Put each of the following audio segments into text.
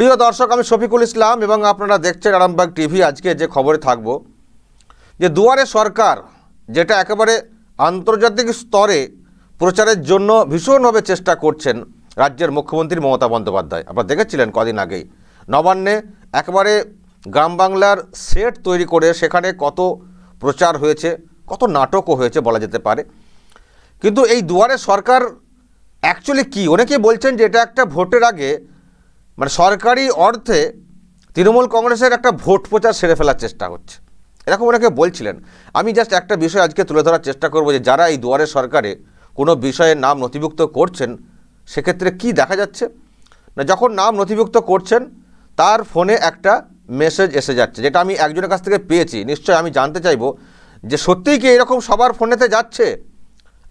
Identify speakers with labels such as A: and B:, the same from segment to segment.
A: প্রিয় দর্শক আমি শফিকুল ইসলাম এবং আপনারা দেখছেন আরামবাগ টিভি আজকে যে খবরে থাকব যে দুয়ারে সরকার যেটা একেবারে আন্তর্জাতিক স্তরে প্রচারের জন্য ভীষণভাবে চেষ্টা করছেন রাজ্যের মুখ্যমন্ত্রী মমতা বন্দ্যোপাধ্যায় আপনারা দেখেছিলেন কদিন আগেই নবান্নে একেবারে গ্রাম বাংলার সেট তৈরি করে সেখানে কত প্রচার হয়েছে কত নাটকও হয়েছে বলা যেতে পারে কিন্তু এই দুয়ারে সরকার অ্যাকচুয়ালি কি অনেকে বলছেন যে এটা একটা ভোটের আগে মানে সরকারি অর্থে তৃণমূল কংগ্রেসের একটা ভোট প্রচার সেরে ফেলার চেষ্টা হচ্ছে এরকম ওনাকে বলছিলেন আমি জাস্ট একটা বিষয় আজকে তুলে ধরার চেষ্টা করব যে যারা এই দুয়ারে সরকারে কোনো বিষয়ের নাম নথিভুক্ত করছেন সেক্ষেত্রে কি দেখা যাচ্ছে না যখন নাম নথিভুক্ত করছেন তার ফোনে একটা মেসেজ এসে যাচ্ছে যেটা আমি একজনের কাছ থেকে পেয়েছি নিশ্চয় আমি জানতে চাইব যে সত্যিই কি এরকম সবার ফোনেতে যাচ্ছে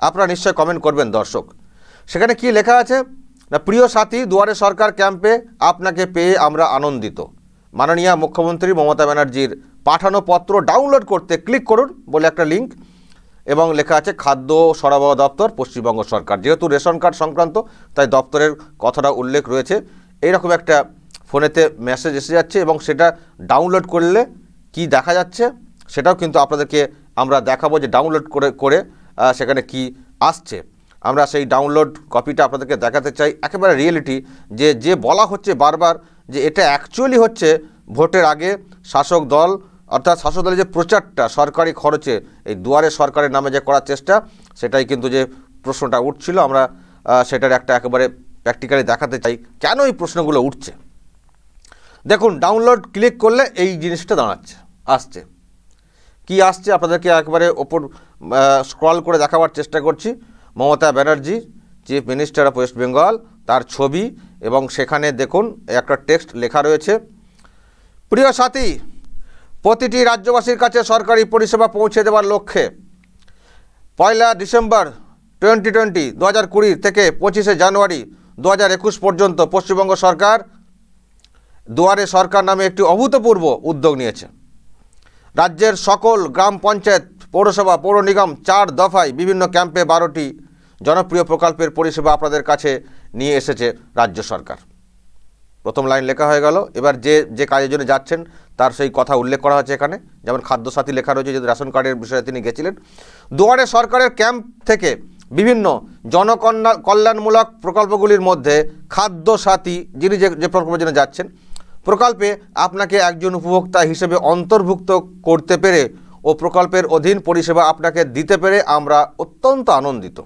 A: আপনারা নিশ্চয় কমেন্ট করবেন দর্শক সেখানে কি লেখা আছে না প্রিয় সাথী দুয়ারে সরকার ক্যাম্পে আপনাকে পেয়ে আমরা আনন্দিত মাননীয় মুখ্যমন্ত্রী মমতা ব্যানার্জির পাঠানো পত্র ডাউনলোড করতে ক্লিক করুন বলে একটা লিঙ্ক এবং লেখা আছে খাদ্য সরবরাহ দপ্তর পশ্চিমবঙ্গ সরকার যেহেতু রেশন কার্ড সংক্রান্ত তাই দপ্তরের কথাটা উল্লেখ রয়েছে এইরকম একটা ফোনেতে মেসেজ এসে যাচ্ছে এবং সেটা ডাউনলোড করলে কি দেখা যাচ্ছে সেটাও কিন্তু আপনাদেরকে আমরা দেখাবো যে ডাউনলোড করে করে সেখানে কি আসছে আমরা সেই ডাউনলোড কপিটা আপনাদেরকে দেখাতে চাই একেবারে রিয়েলিটি যে যে বলা হচ্ছে বারবার যে এটা অ্যাকচুয়ালি হচ্ছে ভোটের আগে শাসক দল অর্থাৎ শাসক দলের যে প্রচারটা সরকারি খরচে এই দুয়ারে সরকারের নামে যে করার চেষ্টা সেটাই কিন্তু যে প্রশ্নটা উঠছিল আমরা সেটার একটা একেবারে প্র্যাকটিক্যালি দেখাতে চাই কেন এই প্রশ্নগুলো উঠছে দেখুন ডাউনলোড ক্লিক করলে এই জিনিসটা দাঁড়াচ্ছে আসছে কি আসছে আপনাদেরকে একবারে ওপর স্ক্রল করে দেখাবার চেষ্টা করছি Mamata Banerjee chief minister of West Bengal তার ছবি এবং সেখানে দেখুন একটা টেক্সট লেখা রয়েছে প্রিয় সাথী প্রতিটি রাজ্যবাসীর কাছে সরকারি পরিষেবা পৌঁছে দেওয়ার লক্ষ্যে পয়লা ডিসেম্বর টোয়েন্টি টোয়েন্টি দু হাজার কুড়ি থেকে পঁচিশে জানুয়ারি দু হাজার একুশ পর্যন্ত পশ্চিমবঙ্গ সরকার দুয়ারে সরকার নামে একটি অভূতপূর্ব উদ্যোগ নিয়েছে রাজ্যের সকল গ্রাম পঞ্চায়েত পৌরসভা পৌর নিগম চার দফায় বিভিন্ন ক্যাম্পে বারোটি জনপ্রিয় প্রকল্পের পরিষেবা আপনাদের কাছে নিয়ে এসেছে রাজ্য সরকার প্রথম লাইন লেখা হয়ে গেল এবার যে যে কাজের জন্য যাচ্ছেন তার সেই কথা উল্লেখ করা হয়েছে এখানে যেমন খাদ্যসাথী লেখা রয়েছে যে রেশন কার্ডের বিষয়ে তিনি গেছিলেন দুয়ারে সরকারের ক্যাম্প থেকে বিভিন্ন জনকন্যা কল্যাণমূলক প্রকল্পগুলির মধ্যে খাদ্যসাথী যিনি যে যে প্রকল্পের জন্য যাচ্ছেন প্রকল্পে আপনাকে একজন উপভোক্তা হিসেবে অন্তর্ভুক্ত করতে পেরে ও প্রকল্পের অধীন পরিষেবা আপনাকে দিতে পেরে আমরা অত্যন্ত আনন্দিত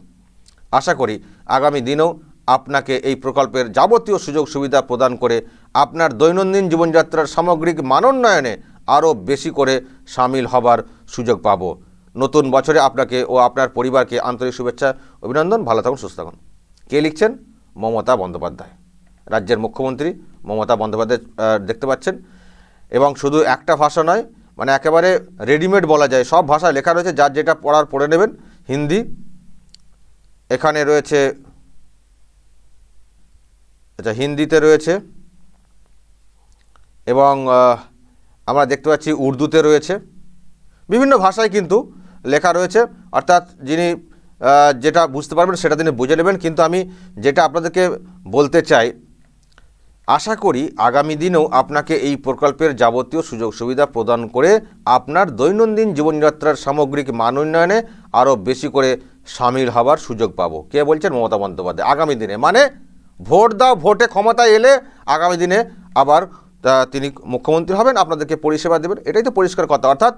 A: আশা করি আগামী দিনেও আপনাকে এই প্রকল্পের যাবতীয় সুযোগ সুবিধা প্রদান করে আপনার দৈনন্দিন জীবনযাত্রার সামগ্রিক মানোন্নয়নে আরও বেশি করে সামিল হবার সুযোগ পাব নতুন বছরে আপনাকে ও আপনার পরিবারকে আন্তরিক শুভেচ্ছা অভিনন্দন ভালো থাকুন সুস্থ থাকুন কে লিখছেন মমতা বন্দ্যোপাধ্যায় রাজ্যের মুখ্যমন্ত্রী মমতা বন্দ্যোপাধ্যায় দেখতে পাচ্ছেন এবং শুধু একটা ভাষা নয় মানে একেবারে রেডিমেড বলা যায় সব ভাষায় লেখা রয়েছে যার যেটা পড়ার পড়ে নেবেন হিন্দি এখানে রয়েছে আচ্ছা হিন্দিতে রয়েছে এবং আমরা দেখতে পাচ্ছি উর্দুতে রয়েছে বিভিন্ন ভাষায় কিন্তু লেখা রয়েছে অর্থাৎ যিনি যেটা বুঝতে পারবেন সেটা তিনি বুঝে নেবেন কিন্তু আমি যেটা আপনাদেরকে বলতে চাই আশা করি আগামী দিনেও আপনাকে এই প্রকল্পের যাবতীয় সুযোগ সুবিধা প্রদান করে আপনার দৈনন্দিন জীবনযাত্রার সামগ্রিক মান উন্নয়নে আরও বেশি করে সামিল হবার সুযোগ পাবো কে বলছেন মমতা বন্দ্যোপাধ্যায় আগামী দিনে মানে ভোট দাও ভোটে ক্ষমতায় এলে আগামী দিনে আবার তিনি মুখ্যমন্ত্রী হবেন আপনাদেরকে পরিষেবা দেবেন এটাই তো পরিষ্কার কথা অর্থাৎ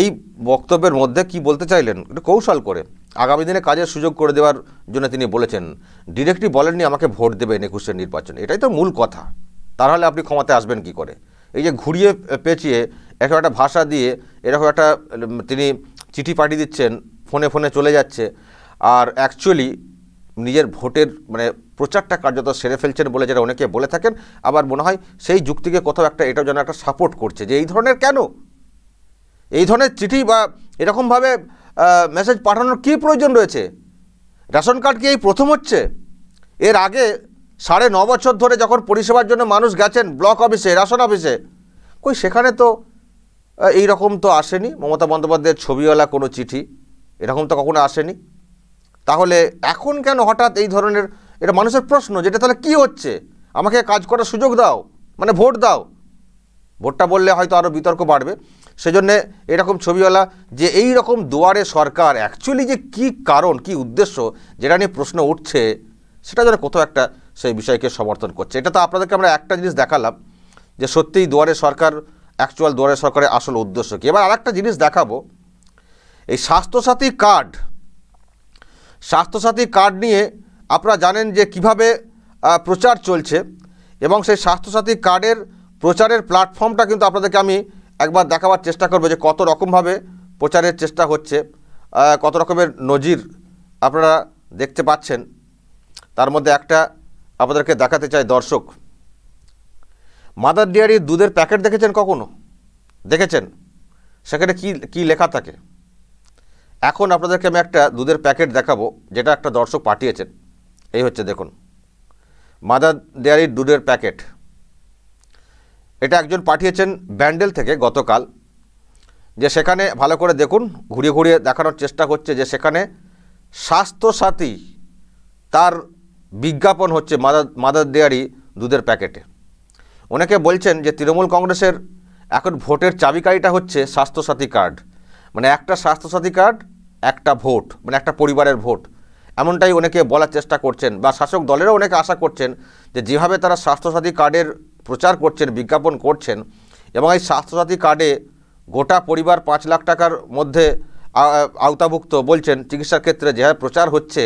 A: এই বক্তব্যের মধ্যে কি বলতে চাইলেন এটা কৌশল করে আগামী দিনে কাজের সুযোগ করে দেওয়ার জন্য তিনি বলেছেন ডিরেক্টলি বলেননি আমাকে ভোট দেবেন একুশের নির্বাচনে এটাই তো মূল কথা তাহলে আপনি ক্ষমতায় আসবেন কি করে এই যে ঘুরিয়ে পেঁচিয়ে এরকম একটা ভাষা দিয়ে এরকম একটা তিনি চিঠি পাঠিয়ে দিচ্ছেন ফোনে ফোনে চলে যাচ্ছে আর অ্যাকচুয়ালি নিজের ভোটের মানে প্রচারটা কার্যত সেরে ফেলছেন বলে যারা অনেকে বলে থাকেন আবার মনে হয় সেই যুক্তিকে কোথাও একটা এটাও যেন একটা সাপোর্ট করছে যে এই ধরনের কেন এই ধরনের চিঠি বা এরকমভাবে মেসেজ পাঠানোর কী প্রয়োজন রয়েছে রেশন কার্ড কি এই প্রথম হচ্ছে এর আগে সাড়ে ন বছর ধরে যখন পরিষেবার জন্য মানুষ গেছেন ব্লক অফিসে রেশন অফিসে কই সেখানে তো এই রকম তো আসেনি মমতা বন্দ্যোপাধ্যায়ের ছবিওয়ালা কোনো চিঠি এরকম তো কখনো আসেনি তাহলে এখন কেন হঠাৎ এই ধরনের এটা মানুষের প্রশ্ন যেটা তাহলে কি হচ্ছে আমাকে কাজ করার সুযোগ দাও মানে ভোট দাও ভোটটা বললে হয়তো আরও বিতর্ক বাড়বে সেজন্যে এরকম ছবিওয়ালা যে এই রকম দুয়ারে সরকার অ্যাকচুয়ালি যে কি কারণ কি উদ্দেশ্য যেটা নিয়ে প্রশ্ন উঠছে সেটা যেন কোথাও একটা সেই বিষয়কে সমর্থন করছে এটা তো আপনাদেরকে আমরা একটা জিনিস দেখালাম যে সত্যিই দুয়ারে সরকার অ্যাকচুয়াল দুয়ারে সরকারের আসল উদ্দেশ্য কী এবার আরেকটা জিনিস দেখাবো এই স্বাস্থ্যসাথী কার্ড স্বাস্থ্যসাথী কার্ড নিয়ে আপনারা জানেন যে কিভাবে প্রচার চলছে এবং সেই স্বাস্থ্যসাথী কার্ডের প্রচারের প্ল্যাটফর্মটা কিন্তু আপনাদেরকে আমি একবার দেখাবার চেষ্টা করবো যে কত রকমভাবে প্রচারের চেষ্টা হচ্ছে কত রকমের নজির আপনারা দেখতে পাচ্ছেন তার মধ্যে একটা আপনাদেরকে দেখাতে চাই দর্শক মাদার ডিয়ারি দুধের প্যাকেট দেখেছেন কখনো দেখেছেন সেখানে কি কি লেখা থাকে এখন আপনাদেরকে আমি একটা দুধের প্যাকেট দেখাবো যেটা একটা দর্শক পাঠিয়েছেন এই হচ্ছে দেখুন মাদার ডেয়ারির দুধের প্যাকেট এটা একজন পাঠিয়েছেন ব্যান্ডেল থেকে গতকাল যে সেখানে ভালো করে দেখুন ঘুরিয়ে ঘুরিয়ে দেখানোর চেষ্টা হচ্ছে যে সেখানে স্বাস্থ্যসাথী তার বিজ্ঞাপন হচ্ছে মাদার মাদার দেয়ারি দুধের প্যাকেটে অনেকে বলছেন যে তৃণমূল কংগ্রেসের এখন ভোটের চাবিকারিটা হচ্ছে স্বাস্থ্যসাথী কার্ড মানে একটা স্বাস্থ্যসাথী কার্ড একটা ভোট মানে একটা পরিবারের ভোট এমনটাই অনেকে বলার চেষ্টা করছেন বা শাসক দলেরও অনেকে আশা করছেন যে যেভাবে তারা স্বাস্থ্যসাথী কার্ডের প্রচার করছেন বিজ্ঞাপন করছেন এবং এই স্বাস্থ্যসাথী কার্ডে গোটা পরিবার পাঁচ লাখ টাকার মধ্যে আওতাভুক্ত বলছেন চিকিৎসার ক্ষেত্রে যেভাবে হ্যাঁ প্রচার হচ্ছে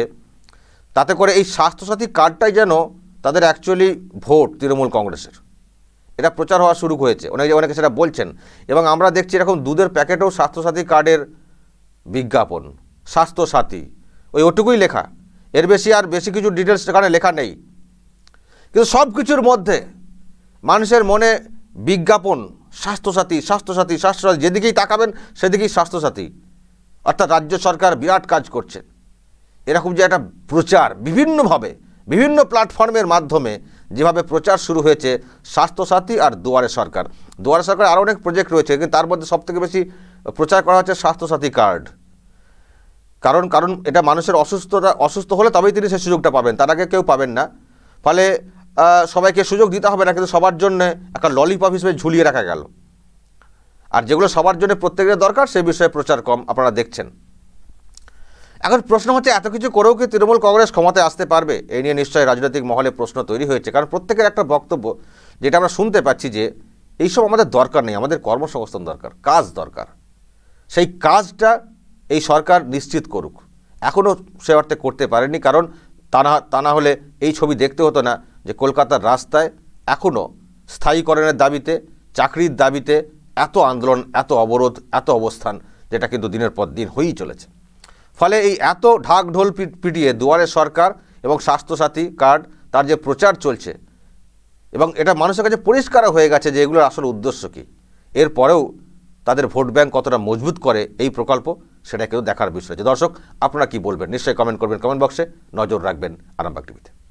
A: তাতে করে এই স্বাস্থ্যসাথী কার্ডটাই যেন তাদের অ্যাকচুয়ালি ভোট তৃণমূল কংগ্রেসের এটা প্রচার হওয়া শুরু হয়েছে অনেকে অনেকে সেটা বলছেন এবং আমরা দেখছি এরকম দুধের প্যাকেটেও স্বাস্থ্যসাথী কার্ডের বিজ্ঞাপন স্বাস্থ্যসাথী ওই ওটুকুই লেখা এর বেশি আর বেশি কিছু ডিটেলস সেখানে লেখা নেই কিন্তু সব কিছুর মধ্যে মানুষের মনে বিজ্ঞাপন স্বাস্থ্যসাথী স্বাস্থ্যসাথী স্বাস্থ্যসাথী যেদিকেই তাকাবেন সেদিকেই স্বাস্থ্যসাথী অর্থাৎ রাজ্য সরকার বিরাট কাজ করছে এরকম যে একটা প্রচার বিভিন্নভাবে বিভিন্ন প্ল্যাটফর্মের মাধ্যমে যেভাবে প্রচার শুরু হয়েছে স্বাস্থ্যসাথী আর দুয়ারে সরকার দুয়ারে সরকার আরও অনেক প্রজেক্ট রয়েছে কিন্তু তার মধ্যে সবথেকে বেশি প্রচার করা হচ্ছে স্বাস্থ্যসাথী কার্ড কারণ কারণ এটা মানুষের অসুস্থতা অসুস্থ হলে তবেই তিনি সেই সুযোগটা পাবেন তার আগে কেউ পাবেন না ফলে সবাইকে সুযোগ দিতে হবে না কিন্তু সবার জন্য একটা ললিপপ হিসেবে ঝুলিয়ে রাখা গেল আর যেগুলো সবার জন্য প্রত্যেকের দরকার সেই বিষয়ে প্রচার কম আপনারা দেখছেন এখন প্রশ্ন হচ্ছে এত কিছু করেও কি তৃণমূল কংগ্রেস ক্ষমতায় আসতে পারবে এই নিয়ে নিশ্চয়ই রাজনৈতিক মহলে প্রশ্ন তৈরি হয়েছে কারণ প্রত্যেকের একটা বক্তব্য যেটা আমরা শুনতে পাচ্ছি যে এইসব আমাদের দরকার নেই আমাদের কর্মসংস্থান দরকার কাজ দরকার সেই কাজটা এই সরকার নিশ্চিত করুক এখনও সে অর্থে করতে পারেনি কারণ তা না তা না হলে এই ছবি দেখতে হতো না যে কলকাতার রাস্তায় এখনও স্থায়ীকরণের দাবিতে চাকরির দাবিতে এত আন্দোলন এত অবরোধ এত অবস্থান যেটা কিন্তু দিনের পর দিন হয়েই চলেছে ফলে এই এত ঢাক ঢোল পিটিয়ে দুয়ারে সরকার এবং স্বাস্থ্যসাথী কার্ড তার যে প্রচার চলছে এবং এটা মানুষের কাছে পরিষ্কার হয়ে গেছে যে এগুলোর আসল উদ্দেশ্য কী এরপরেও তাদের ভোট ব্যাঙ্ক কতটা মজবুত করে এই প্রকল্প সেটা কেউ দেখার বিষয় যে দর্শক আপনারা কি বলবেন নিশ্চয়ই কমেন্ট করবেন কমেন্ট বক্সে নজর রাখবেন আরামবাগ টিভিতে